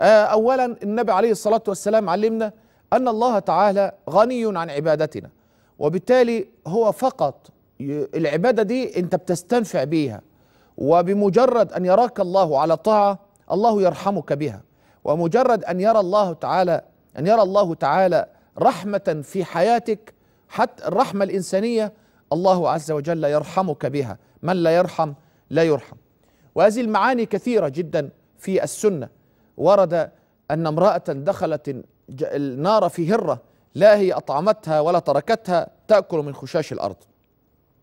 آه، أولا النبي عليه الصلاة والسلام علمنا أن الله تعالى غني عن عبادتنا وبالتالي هو فقط العبادة دي أنت بتستنفع بيها وبمجرد أن يراك الله على طاعة الله يرحمك بها ومجرد أن يرى الله تعالى أن يرى الله تعالى رحمة في حياتك حتى الرحمة الإنسانية الله عز وجل يرحمك بها من لا يرحم لا يرحم وهذه المعاني كثيرة جدا في السنة ورد أن امرأة دخلت النار في هرة لا هي أطعمتها ولا تركتها تأكل من خشاش الأرض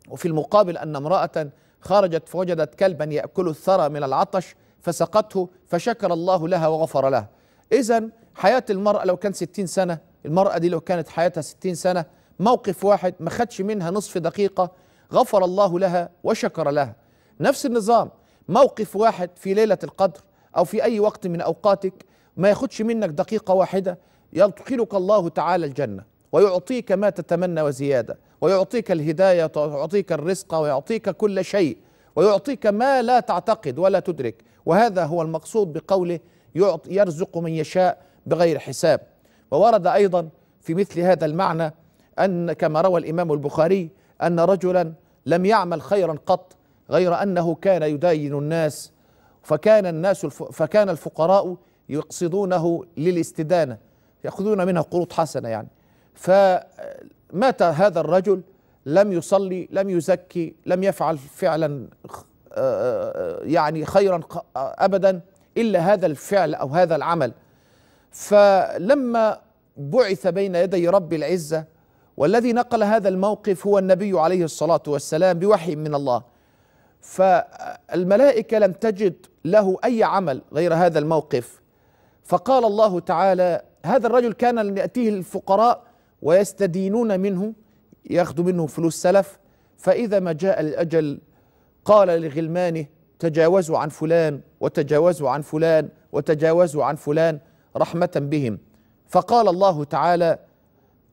وفي المقابل أن امرأة خرجت فوجدت كلبا يأكل الثرى من العطش فسقته فشكر الله لها وغفر لها إذا حياة المرأة لو كان ستين سنة المرأة دي لو كانت حياتها ستين سنة موقف واحد ما خدش منها نصف دقيقة غفر الله لها وشكر لها نفس النظام موقف واحد في ليلة القدر أو في أي وقت من أوقاتك ما ياخدش منك دقيقة واحدة يدخلك الله تعالى الجنة ويعطيك ما تتمنى وزيادة ويعطيك الهداية ويعطيك الرزق ويعطيك كل شيء ويعطيك ما لا تعتقد ولا تدرك وهذا هو المقصود بقوله يرزق من يشاء بغير حساب وورد أيضا في مثل هذا المعنى أن كما روى الإمام البخاري أن رجلا لم يعمل خيرا قط غير أنه كان يداين الناس فكان الناس الف... فكان الفقراء يقصدونه للاستدانة يأخذون منها قروض حسنة يعني فمات هذا الرجل لم يصلي لم يزكي لم يفعل فعلا يعني خيرا أبدا إلا هذا الفعل أو هذا العمل فلما بعث بين يدي رب العزة والذي نقل هذا الموقف هو النبي عليه الصلاة والسلام بوحي من الله فالملائكة لم تجد له أي عمل غير هذا الموقف فقال الله تعالى هذا الرجل كان يأتيه الفقراء ويستدينون منه ياخذوا منه فلوس سلف فإذا ما جاء الأجل قال لغلمانه تجاوزوا عن فلان وتجاوزوا عن فلان وتجاوزوا عن فلان رحمة بهم فقال الله تعالى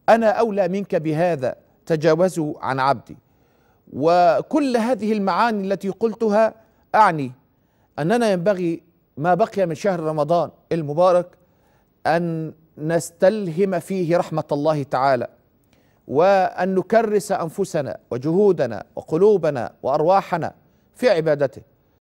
أنا أولى منك بهذا تجاوزوا عن عبدي وكل هذه المعاني التي قلتها اعني اننا ينبغي ما بقي من شهر رمضان المبارك ان نستلهم فيه رحمه الله تعالى وان نكرس انفسنا وجهودنا وقلوبنا وارواحنا في عبادته